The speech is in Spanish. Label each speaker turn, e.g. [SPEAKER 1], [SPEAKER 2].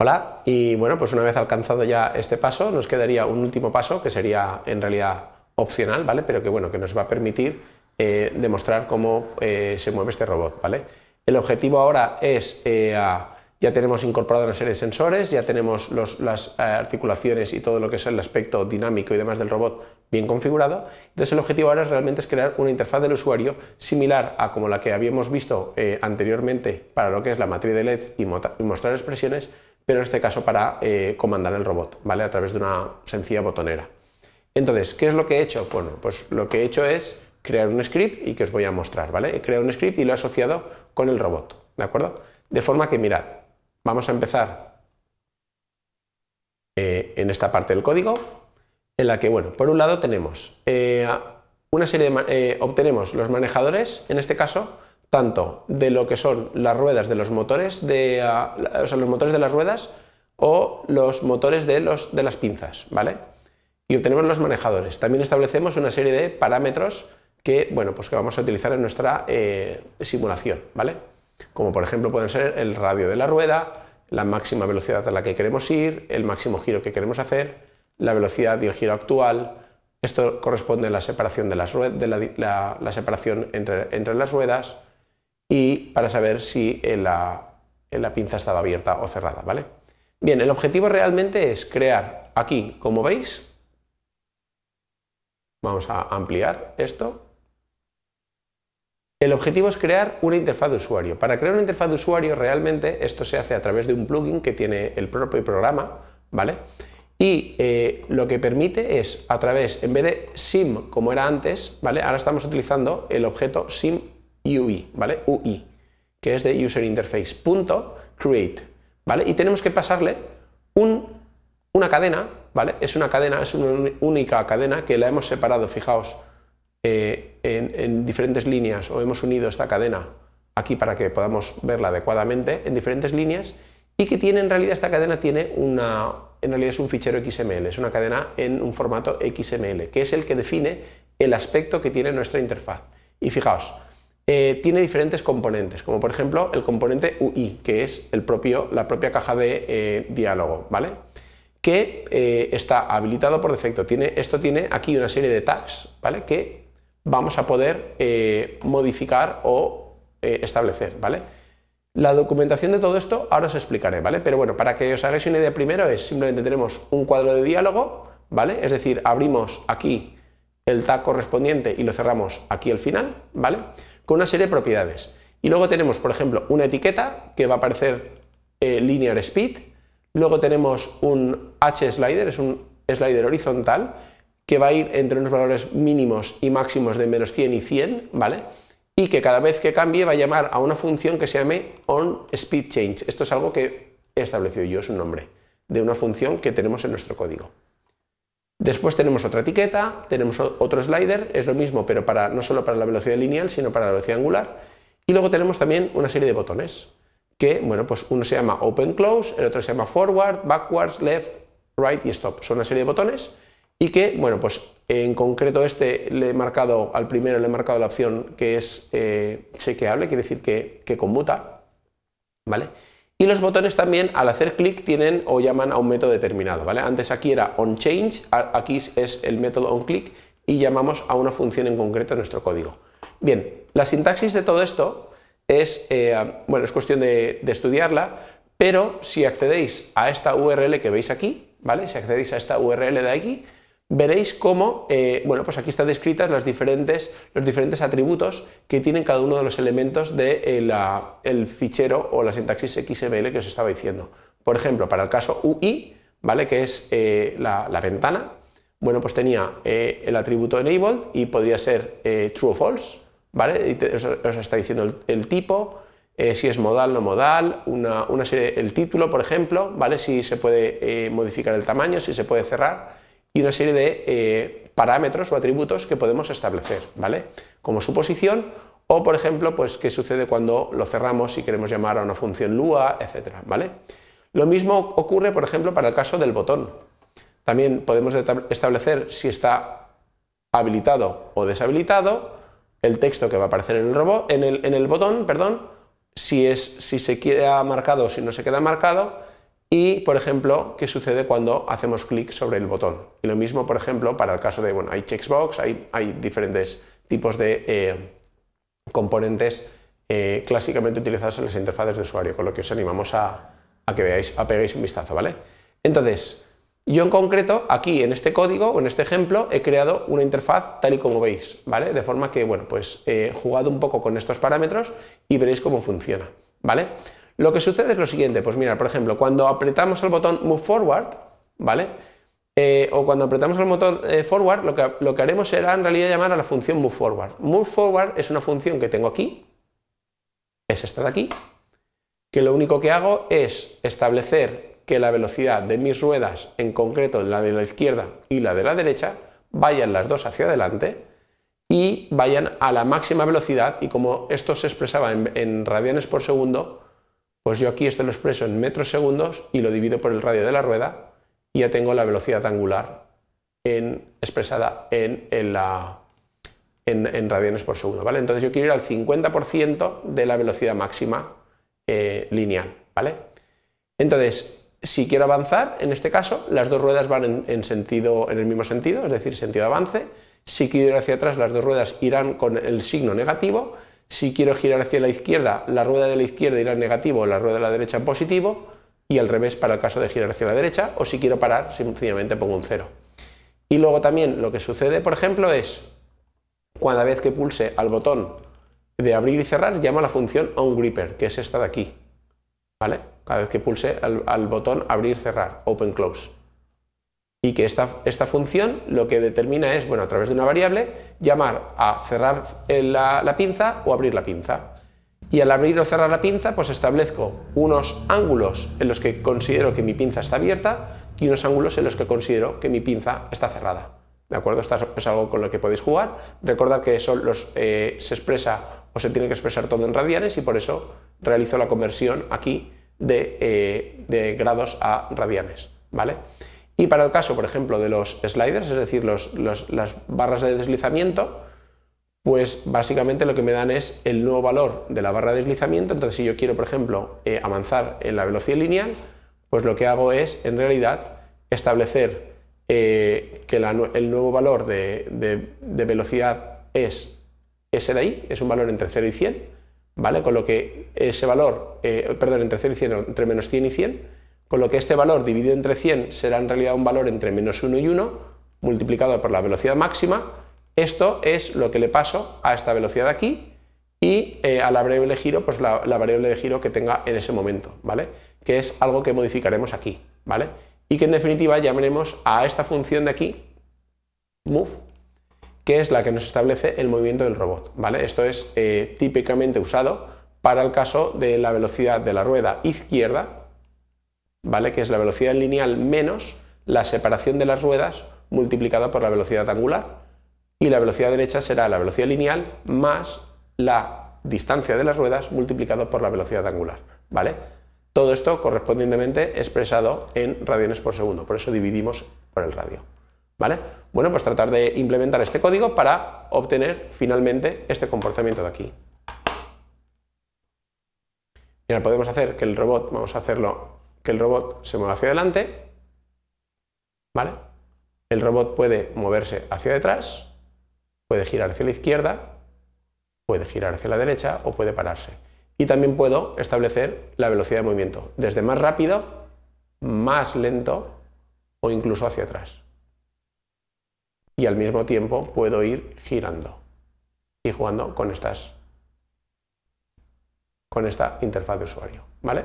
[SPEAKER 1] Hola, y bueno, pues una vez alcanzado ya este paso, nos quedaría un último paso que sería en realidad opcional, ¿vale? Pero que bueno, que nos va a permitir eh, demostrar cómo eh, se mueve este robot, ¿vale? El objetivo ahora es, eh, ya tenemos incorporado una serie de sensores, ya tenemos las articulaciones y todo lo que es el aspecto dinámico y demás del robot bien configurado. Entonces el objetivo ahora es realmente es crear una interfaz del usuario similar a como la que habíamos visto anteriormente para lo que es la matriz de LEDs y mostrar expresiones, pero en este caso para eh, comandar el robot, ¿vale? A través de una sencilla botonera. Entonces, ¿qué es lo que he hecho? Bueno, pues lo que he hecho es crear un script y que os voy a mostrar, ¿vale? He creado un script y lo he asociado con el robot, ¿de acuerdo? De forma que, mirad, vamos a empezar eh, en esta parte del código, en la que, bueno, por un lado tenemos eh, una serie de, obtenemos los manejadores, en este caso, tanto de lo que son las ruedas de los motores de, ah, o sea, los motores de las ruedas o los motores de, los, de las pinzas, ¿vale? Y obtenemos los manejadores. También establecemos una serie de parámetros que, bueno, pues que vamos a utilizar en nuestra eh, simulación, ¿vale? Como por ejemplo pueden ser el radio de la rueda, la máxima velocidad a la que queremos ir, el máximo giro que queremos hacer, la velocidad y el giro actual. Esto corresponde a la separación, de las de separación entre las ruedas, y para saber si eh, la, eh, la pinza estaba abierta o cerrada, ¿vale? Bien, el objetivo realmente es crear aquí, como veis, vamos a ampliar esto, el objetivo es crear una interfaz de usuario. Para crear una interfaz de usuario realmente esto se hace a través de un plugin que tiene el propio programa, ¿vale? Y eh, lo que permite es a través, en vez de sim como era antes, ¿vale? Ahora estamos utilizando el objeto sim UI, ¿vale? UI, que es de User Interface. Punto create, ¿vale? Y tenemos que pasarle un, una cadena, ¿vale? Es una cadena, es una única cadena que la hemos separado, fijaos, eh, en diferentes líneas o hemos unido esta cadena aquí para que podamos verla adecuadamente en diferentes líneas y que tiene en realidad esta cadena tiene una en realidad es un fichero XML, es una cadena en un formato XML, que es el que define el aspecto que tiene nuestra interfaz. Y fijaos, eh, tiene diferentes componentes, como por ejemplo el componente UI, que es el propio, la propia caja de eh, diálogo, ¿vale? Que eh, está habilitado por defecto. Tiene, esto tiene aquí una serie de tags, ¿vale? Que vamos a poder modificar o establecer, ¿vale? La documentación de todo esto ahora os explicaré, ¿vale? Pero bueno, para que os hagáis una idea primero es simplemente tenemos un cuadro de diálogo, ¿vale? Es decir, abrimos aquí el tag correspondiente y lo cerramos aquí al final, ¿vale? con una serie de propiedades. Y luego tenemos, por ejemplo, una etiqueta que va a aparecer eh, linear speed. Luego tenemos un h slider, es un slider horizontal que va a ir entre unos valores mínimos y máximos de menos 100 y 100, ¿vale? Y que cada vez que cambie va a llamar a una función que se llame on speed change. Esto es algo que he establecido yo, es un nombre de una función que tenemos en nuestro código. Después tenemos otra etiqueta, tenemos otro slider, es lo mismo, pero no solo para la velocidad lineal, sino para la velocidad angular. Y luego tenemos también una serie de botones, que, bueno, pues uno se llama Open Close, el otro se llama Forward, Backwards, Left, Right y Stop. Son una serie de botones y que, bueno, pues en concreto este le he marcado, al primero le he marcado la opción que es eh, chequeable, quiere decir que, que conmuta, ¿vale? Y los botones también al hacer clic tienen o llaman a un método determinado, ¿vale? Antes aquí era onChange, aquí es el método onClick y llamamos a una función en concreto en nuestro código. Bien, la sintaxis de todo esto es, eh, bueno, es cuestión de, de, estudiarla, pero si accedéis a esta URL que veis aquí, ¿vale? Si accedéis a esta URL de aquí, veréis cómo, eh, bueno, pues aquí están descritas las diferentes, los diferentes atributos que tienen cada uno de los elementos del de eh, el fichero o la sintaxis XML que os estaba diciendo. Por ejemplo, para el caso UI, ¿vale? Que es eh, la, ventana, bueno, pues tenía el atributo enabled y podría ser true o false, ¿vale? Y os, está diciendo el, tipo, si es modal, no modal, una, serie, el título, por ejemplo, ¿vale? si se puede modificar el tamaño, si se puede cerrar y una serie de eh, parámetros o atributos que podemos establecer, ¿vale? Como su posición o, por ejemplo, pues qué sucede cuando lo cerramos y queremos llamar a una función lua, etcétera, ¿vale? Lo mismo ocurre, por ejemplo, para el caso del botón. También podemos establecer si está habilitado o deshabilitado el texto que va a aparecer en el, robot, en el, en el botón, perdón, si, es, si se queda marcado o si no se queda marcado, y, por ejemplo, qué sucede cuando hacemos clic sobre el botón. Y lo mismo, por ejemplo, para el caso de, bueno, hay checkbox, hay, hay diferentes tipos de eh, componentes eh, clásicamente utilizados en las interfaces de usuario, con lo que os animamos a, que veáis, a peguéis un vistazo, ¿vale? Entonces, yo en concreto, aquí en este código o en este ejemplo, he creado una interfaz tal y como veis, ¿vale? De forma que, bueno, pues he eh, jugado un poco con estos parámetros y veréis cómo funciona, ¿vale? Lo que sucede es lo siguiente, pues mira, por ejemplo, cuando apretamos el botón Move Forward, ¿vale? Eh, o cuando apretamos el motor eh, Forward, lo que, lo que haremos será en realidad llamar a la función Move Forward. Move Forward es una función que tengo aquí, es esta de aquí, que lo único que hago es establecer que la velocidad de mis ruedas, en concreto la de la izquierda y la de la derecha, vayan las dos hacia adelante y vayan a la máxima velocidad y como esto se expresaba en, en radianes por segundo, pues yo aquí esto lo expreso en metros segundos y lo divido por el radio de la rueda y ya tengo la velocidad angular expresada en, radianes por segundo. ¿vale? Entonces yo quiero ir al 50% de la velocidad máxima eh, lineal. ¿vale? Entonces, si quiero avanzar, en este caso, las dos ruedas van en, sentido, en el mismo sentido, es decir, sentido de avance. Si quiero ir hacia atrás, las dos ruedas irán con el signo negativo si quiero girar hacia la izquierda, la rueda de la izquierda irá en negativo, la rueda de la derecha en positivo y al revés para el caso de girar hacia la derecha o si quiero parar sencillamente pongo un cero. Y luego también lo que sucede, por ejemplo, es cada vez que pulse al botón de abrir y cerrar llama la función onGripper, que es esta de aquí. ¿Vale? Cada vez que pulse al botón abrir, cerrar, open, close y que esta, esta, función lo que determina es, bueno, a través de una variable, llamar a cerrar eh, la, pinza o abrir la pinza. Y al abrir o cerrar la pinza, pues establezco unos ángulos en los que considero que mi pinza está abierta y unos ángulos en los que considero que mi pinza está cerrada. ¿De acuerdo? Esto es algo con lo que podéis jugar. Recordad que eso los, eh, se expresa o se tiene que expresar todo en radianes y por eso realizo la conversión aquí de, eh, de grados a radianes. ¿Vale? Y para el caso, por ejemplo, de los sliders, es decir, las barras de deslizamiento, pues básicamente lo que me dan es el nuevo valor de la barra de deslizamiento. Entonces, si yo quiero, por ejemplo, eh, avanzar en la velocidad lineal, pues lo que hago es, en realidad, establecer eh, que el nuevo valor de, velocidad es ese de ahí, es un valor entre 0 y 100, ¿vale? Con lo que ese valor, eh, perdón, entre 0 y 100, entre menos 100 y 100, con lo que este valor dividido entre 100 será en realidad un valor entre menos 1 y 1 multiplicado por la velocidad máxima. Esto es lo que le paso a esta velocidad de aquí y eh, a la variable de giro, pues la, variable de giro que tenga en ese momento, ¿vale? Que es algo que modificaremos aquí, ¿vale? Y que en definitiva llamaremos a esta función de aquí, move, que es la que nos establece el movimiento del robot, ¿vale? Esto es eh, típicamente usado para el caso de la velocidad de la rueda izquierda ¿vale? Que es la velocidad lineal menos la separación de las ruedas multiplicada por la velocidad angular. Y la velocidad derecha será la velocidad lineal más la distancia de las ruedas multiplicado por la velocidad angular, ¿vale? Todo esto correspondientemente expresado en radianes por segundo, por eso dividimos por el radio. ¿Vale? Bueno, pues tratar de implementar este código para obtener finalmente este comportamiento de aquí. Y ahora podemos hacer que el robot, vamos a hacerlo que el robot se mueva hacia adelante, ¿vale? El robot puede moverse hacia detrás, puede girar hacia la izquierda, puede girar hacia la derecha o puede pararse. Y también puedo establecer la velocidad de movimiento, desde más rápido, más lento o incluso hacia atrás. Y al mismo tiempo puedo ir girando y jugando con estas con esta interfaz de usuario, ¿vale?